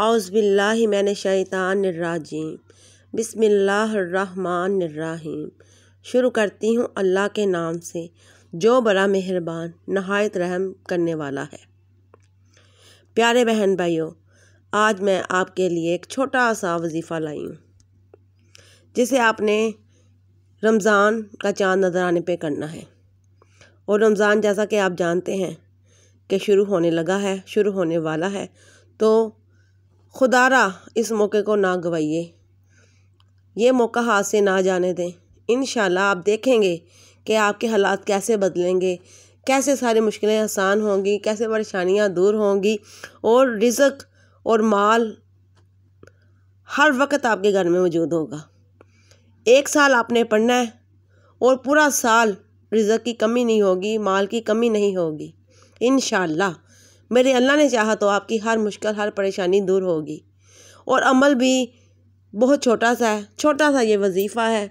मैंने शैतानरजीम बसमिल्लाम शुरू करती हूँ अल्लाह के नाम से जो बड़ा मेहरबान नहायत रहम करने वाला है प्यारे बहन भाइयों आज मैं आपके लिए एक छोटा सा वजीफ़ा लाई हूँ जिसे आपने रमज़ान का चांद नज़र आने पर करना है और रमज़ान जैसा कि आप जानते हैं कि शुरू होने लगा है शुरू होने वाला है तो खुदारा इस मौके को ना गवाइए ये मौका हाथ से ना जाने दें इन आप देखेंगे कि आपके हालात कैसे बदलेंगे कैसे सारी मुश्किलें आसान होंगी कैसे परेशानियां दूर होंगी और रिजक और माल हर वक्त आपके घर में मौजूद होगा एक साल आपने पढ़ना है और पूरा साल रिजक की कमी नहीं होगी माल की कमी नहीं होगी इन मेरे अल्लाह ने चाहा तो आपकी हर मुश्किल हर परेशानी दूर होगी और अमल भी बहुत छोटा सा है छोटा सा ये वजीफ़ा है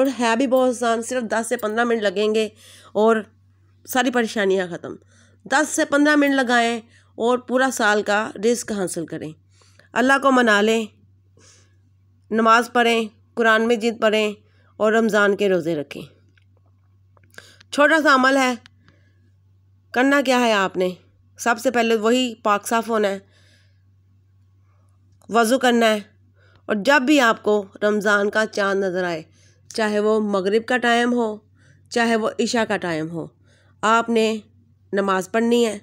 और है भी बहुत आसान सिर्फ दस से पंद्रह मिनट लगेंगे और सारी परेशानियाँ ख़त्म दस से पंद्रह मिनट लगाएं और पूरा साल का रिस्क हासिल करें अल्लाह को मना लें नमाज़ पढ़ें कुरान में जिद पढ़ें और रमज़ान के रोज़े रखें छोटा सा अमल है करना क्या है आपने सबसे पहले वही पाक साफ़ होना है वज़ू करना है और जब भी आपको रमज़ान का चांद नज़र आए चाहे वो मगरिब का टाइम हो चाहे वो ईशा का टाइम हो आपने नमाज़ पढ़नी है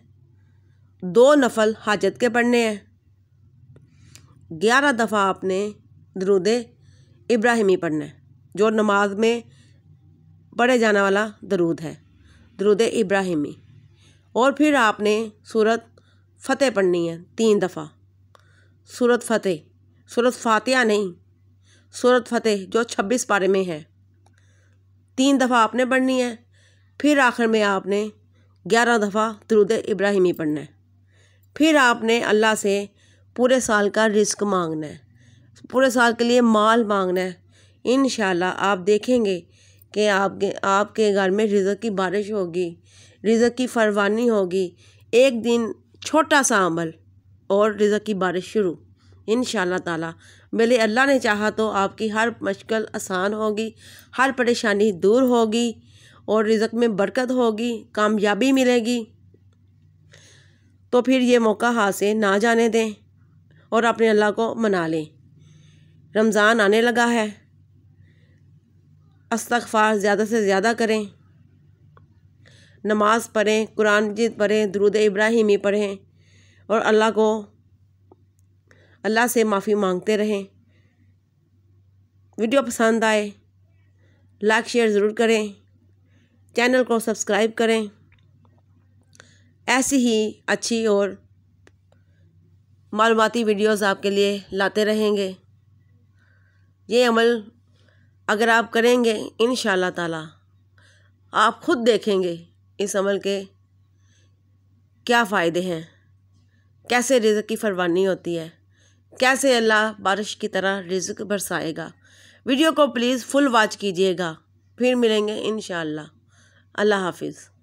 दो नफल हाजत के पढ़ने हैं ग्यारह दफ़ा आपने दरुद इब्राहिमी पढ़ना है जो नमाज में पढ़े जाने वाला दरूद है दरूद इब्राहिमी और फिर आपने सूरत फ़तेह पढ़नी है तीन दफ़ा सूरत फ़तेह सूरत फातिया नहीं सूरत फ़तेह जो छब्बीस पारे में है तीन दफ़ा आपने पढ़नी है फिर आखिर में आपने ग्यारह दफ़ा दरुद इब्राहिमी पढ़ना है फिर आपने अल्लाह से पूरे साल का रिस्क मांगना है पूरे साल के लिए माल मांगना है इन आप देखेंगे कि आपके आपके घर में रिजक की बारिश होगी रिज़क की फरवानी होगी एक दिन छोटा सा अमल और रिज़क की बारिश शुरू इन ताला भले अल्लाह ने चाहा तो आपकी हर मशक्ल आसान होगी हर परेशानी दूर होगी और रिज़क में बरकत होगी कामयाबी मिलेगी तो फिर ये मौका हाथ से ना जाने दें और अपने अल्लाह को मना लें रमज़ान आने लगा है अस्तफ़ार ज़्यादा से ज़्यादा करें नमाज़ पढ़ें कुरान जीत पढ़ें दरुद इब्राहिमी पढ़ें और अल्लाह को अल्लाह से माफ़ी मांगते रहें वीडियो पसंद आए लाइक शेयर ज़रूर करें चैनल को सब्सक्राइब करें ऐसी ही अच्छी और मालूमती वीडियोस आपके लिए लाते रहेंगे ये अमल अगर आप करेंगे इन ताला आप ख़ुद देखेंगे इस अमल के क्या फ़ायदे हैं कैसे रिज़ की फरवानी होती है कैसे अल्लाह बारिश की तरह रिज़ बरसाएगा वीडियो को प्लीज़ फुल वॉच कीजिएगा फिर मिलेंगे इन अल्लाह हाफिज़